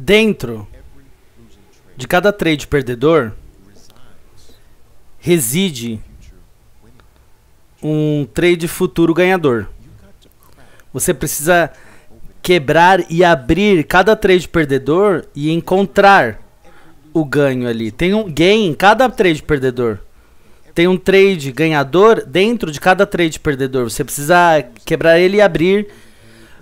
Dentro de cada trade perdedor reside um trade futuro ganhador. Você precisa quebrar e abrir cada trade perdedor e encontrar o ganho ali. Tem um gain em cada trade perdedor. Tem um trade ganhador dentro de cada trade perdedor. Você precisa quebrar ele e abrir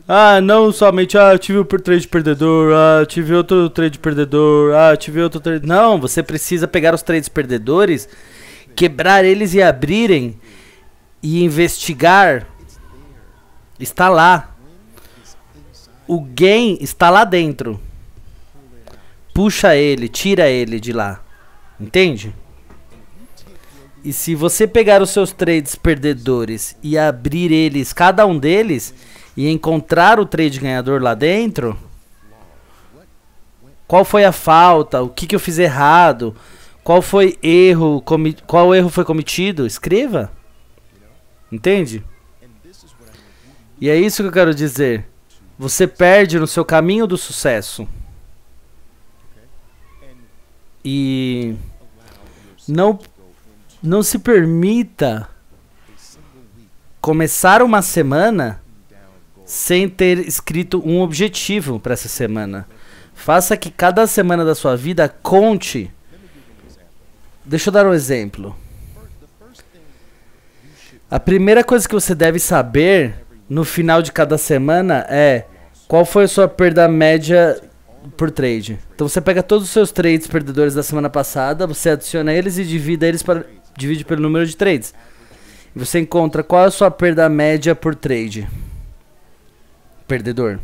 ah, não somente, ah, eu tive o um trade perdedor, ah, eu tive outro trade perdedor, ah, eu tive outro trade. Não, você precisa pegar os trades perdedores, quebrar eles e abrirem e investigar. Está lá. O gain está lá dentro. Puxa ele, tira ele de lá. Entende? E se você pegar os seus trades perdedores e abrir eles, cada um deles e encontrar o trade ganhador lá dentro, qual foi a falta, o que, que eu fiz errado, qual foi erro, qual erro foi cometido, escreva. Entende? E é isso que eu quero dizer. Você perde no seu caminho do sucesso. E não não se permita começar uma semana sem ter escrito um objetivo para essa semana. Faça que cada semana da sua vida conte. Deixa eu dar um exemplo. A primeira coisa que você deve saber no final de cada semana é qual foi a sua perda média por trade. Então você pega todos os seus trades perdedores da semana passada, você adiciona eles e divide eles para divide pelo número de trades. Você encontra qual é a sua perda média por trade perdedor.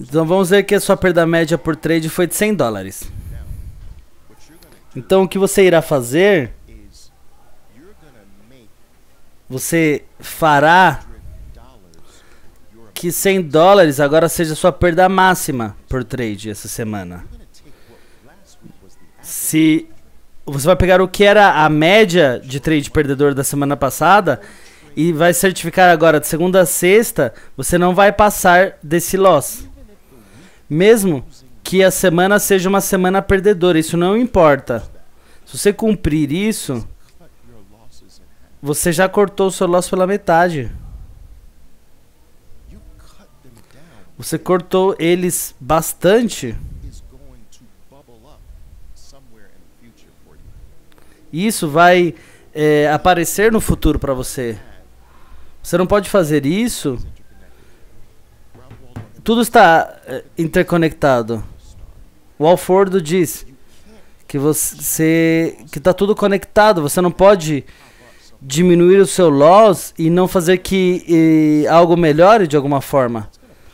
Então vamos ver que a sua perda média por trade foi de 100 dólares. Então o que você irá fazer? Você fará que 100 dólares agora seja sua perda máxima por trade essa semana. Se você vai pegar o que era a média de trade perdedor da semana passada e vai certificar agora de segunda a sexta, você não vai passar desse loss. Mesmo que a semana seja uma semana perdedora, isso não importa. Se você cumprir isso, você já cortou o seu loss pela metade. Você cortou eles bastante. Isso vai é, aparecer no futuro para você. Você não pode fazer isso. Tudo está eh, interconectado. O diz que você que está tudo conectado. Você não pode diminuir o seu loss e não fazer que e, algo melhore de alguma forma.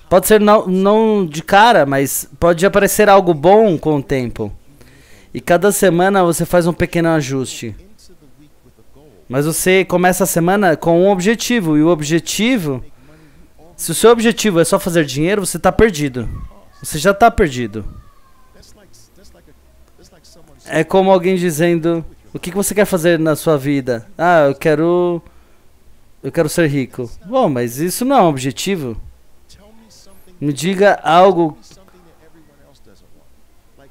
Pode ser não, não de cara, mas pode aparecer algo bom com o tempo. E cada semana você faz um pequeno ajuste. Mas você começa a semana com um objetivo. E o objetivo. Se o seu objetivo é só fazer dinheiro, você está perdido. Você já está perdido. É como alguém dizendo: O que, que você quer fazer na sua vida? Ah, eu quero. Eu quero ser rico. Bom, mas isso não é um objetivo. Me diga algo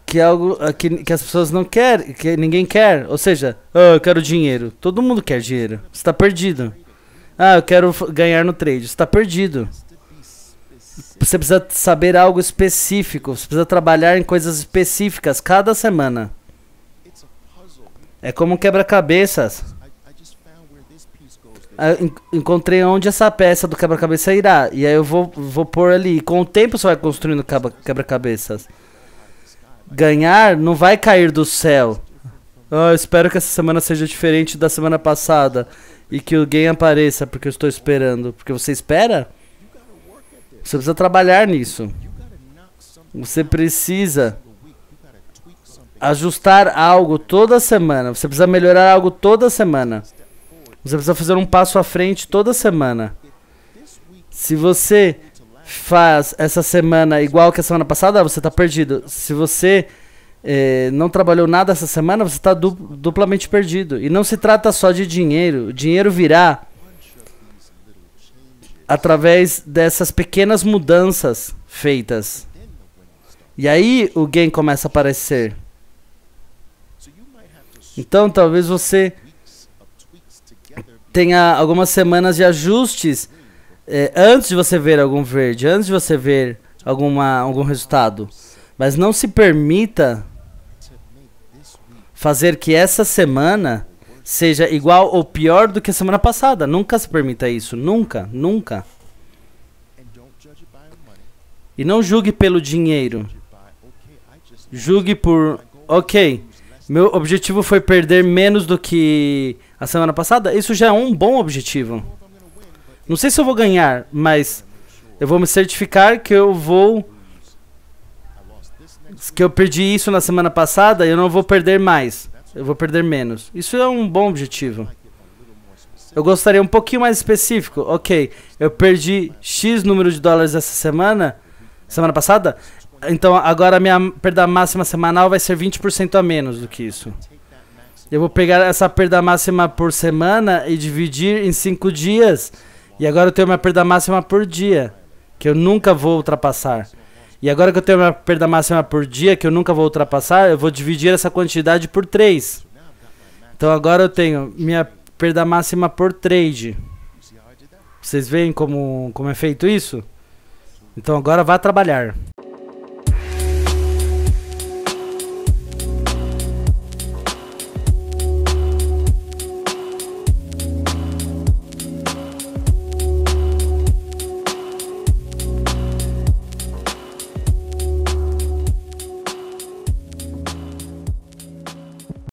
que é algo ah, que, que as pessoas não querem, que ninguém quer. Ou seja, oh, eu quero dinheiro. Todo mundo quer dinheiro. Você está perdido. Ah, eu quero ganhar no trade. Você está perdido. Você precisa saber algo específico. Você precisa trabalhar em coisas específicas cada semana. É como um quebra-cabeças. Ah, encontrei onde essa peça do quebra-cabeça irá. E aí eu vou, vou pôr ali. Com o tempo você vai construindo quebra-cabeças. quebra quebra cabeças ganhar não vai cair do céu. Ah, eu espero que essa semana seja diferente da semana passada e que alguém apareça, porque eu estou esperando. Porque você espera? Você precisa trabalhar nisso. Você precisa ajustar algo toda semana. Você precisa melhorar algo toda semana. Você precisa fazer um passo à frente toda semana. Se você faz essa semana igual que a semana passada, você está perdido. Se você eh, não trabalhou nada essa semana, você está du duplamente perdido. E não se trata só de dinheiro. O dinheiro virá através dessas pequenas mudanças feitas. E aí o gain começa a aparecer. Então talvez você tenha algumas semanas de ajustes é, antes de você ver algum verde, antes de você ver alguma, algum resultado. Mas não se permita fazer que essa semana seja igual ou pior do que a semana passada. Nunca se permita isso. Nunca, nunca. E não julgue pelo dinheiro. Julgue por, ok, meu objetivo foi perder menos do que a semana passada. Isso já é um bom objetivo. Não sei se eu vou ganhar, mas eu vou me certificar que eu vou. Que eu perdi isso na semana passada eu não vou perder mais. Eu vou perder menos. Isso é um bom objetivo. Eu gostaria um pouquinho mais específico. Ok, eu perdi X número de dólares essa semana. Semana passada? Então agora a minha perda máxima semanal vai ser 20% a menos do que isso. Eu vou pegar essa perda máxima por semana e dividir em 5 dias e agora eu tenho minha perda máxima por dia, que eu nunca vou ultrapassar. E agora que eu tenho minha perda máxima por dia, que eu nunca vou ultrapassar, eu vou dividir essa quantidade por 3. Então agora eu tenho minha perda máxima por trade. Vocês veem como, como é feito isso? Então agora vá trabalhar.